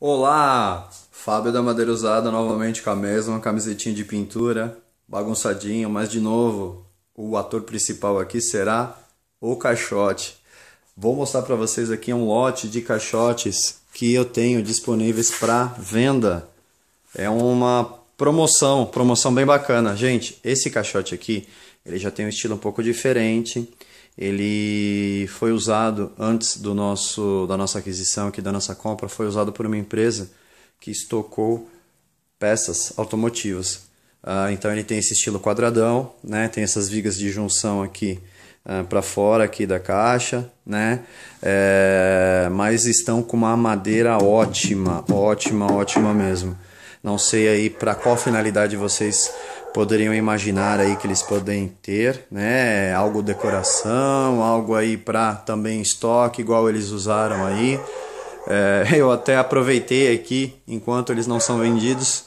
Olá! Fábio da Madeira Usada novamente com a mesma camisetinha de pintura, bagunçadinho, mas de novo, o ator principal aqui será o caixote. Vou mostrar para vocês aqui um lote de caixotes que eu tenho disponíveis para venda. É uma promoção, promoção bem bacana. Gente, esse caixote aqui, ele já tem um estilo um pouco diferente. Ele foi usado antes do nosso da nossa aquisição aqui da nossa compra, foi usado por uma empresa que estocou peças automotivas. Ah, então ele tem esse estilo quadradão, né? Tem essas vigas de junção aqui ah, para fora aqui da caixa, né? É, mas estão com uma madeira ótima, ótima, ótima mesmo. Não sei aí para qual finalidade vocês poderiam imaginar aí que eles podem ter, né? Algo decoração, algo aí para também estoque, igual eles usaram aí. É, eu até aproveitei aqui enquanto eles não são vendidos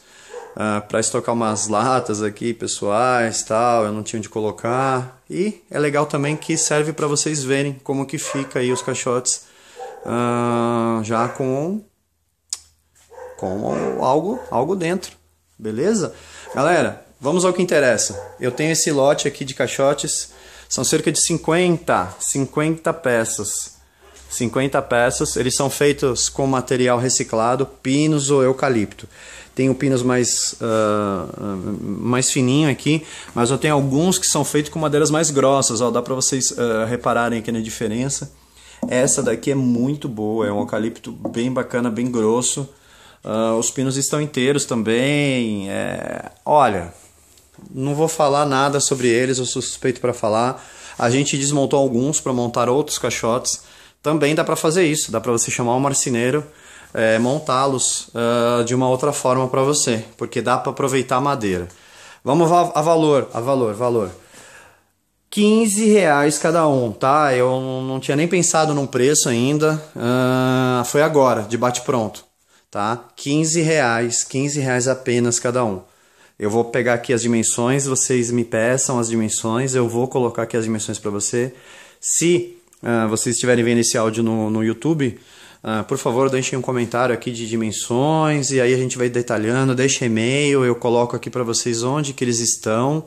uh, ah, para estocar umas latas aqui pessoais, tal. Eu não tinha onde colocar e é legal também que serve para vocês verem como que fica aí os caixotes uh, já com com algo, algo dentro. Beleza? Galera, vamos ao que interessa. Eu tenho esse lote aqui de caixotes, são cerca de 50, 50 peças. 50 peças, eles são feitos com material reciclado, pinos ou eucalipto. Tem o pinos mais, uh, mais fininho aqui, mas eu tenho alguns que são feitos com madeiras mais grossas, ó, dá para vocês uh, repararem aqui na diferença. Essa daqui é muito boa, é um eucalipto bem bacana, bem grosso. Uh, os pinos estão inteiros também. É, olha, não vou falar nada sobre eles, eu sou suspeito para falar. A gente desmontou alguns para montar outros caixotes. Também dá para fazer isso, dá para você chamar um marceneiro, é, montá-los uh, de uma outra forma para você, porque dá para aproveitar a madeira. Vamos a, a valor, a valor, valor. 15 reais cada um, tá? Eu não tinha nem pensado num preço ainda, uh, foi agora, de bate pronto tá? 15 reais, 15 reais apenas cada um. Eu vou pegar aqui as dimensões, vocês me peçam as dimensões, eu vou colocar aqui as dimensões para você. Se uh, vocês estiverem vendo esse áudio no, no YouTube, uh, por favor, deixem um comentário aqui de dimensões e aí a gente vai detalhando, deixa e-mail, eu coloco aqui para vocês onde que eles estão,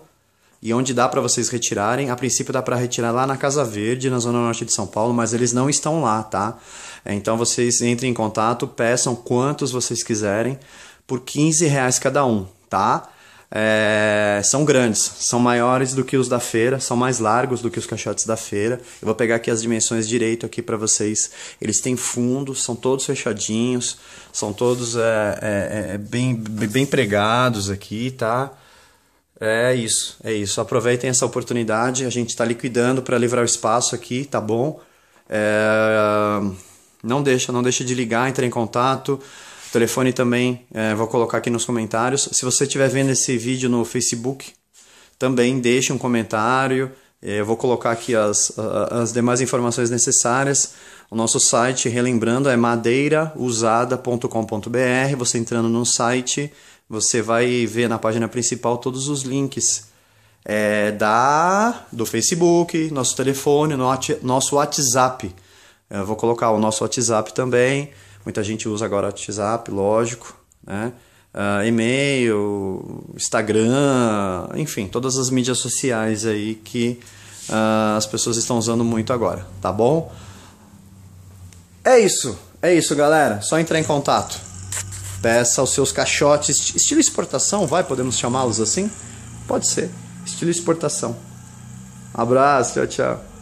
e onde dá para vocês retirarem. A princípio dá para retirar lá na Casa Verde, na zona norte de São Paulo, mas eles não estão lá, tá? Então vocês entrem em contato, peçam quantos vocês quiserem por 15 reais cada um, tá? É, são grandes, são maiores do que os da feira, são mais largos do que os caixotes da feira. Eu vou pegar aqui as dimensões direito aqui para vocês. Eles têm fundo, são todos fechadinhos, são todos é, é, é, é bem, bem pregados aqui, tá? É isso, é isso. Aproveitem essa oportunidade. A gente está liquidando para livrar o espaço aqui, tá bom? É... Não deixa, não deixa de ligar, entre em contato. telefone também é, vou colocar aqui nos comentários. Se você estiver vendo esse vídeo no Facebook, também deixe um comentário. É, eu vou colocar aqui as, as demais informações necessárias. O nosso site, relembrando, é madeirausada.com.br. Você entrando no site, você vai ver na página principal todos os links é, da do Facebook, nosso telefone, nosso WhatsApp. É, eu vou colocar o nosso WhatsApp também. Muita gente usa agora WhatsApp, lógico, né? uh, e-mail, Instagram, enfim, todas as mídias sociais aí que uh, as pessoas estão usando muito agora, tá bom? É isso, é isso, galera. Só entrar em contato. Peça os seus caixotes, estilo exportação, vai, podemos chamá-los assim? Pode ser, estilo exportação. abraço, tchau, tchau.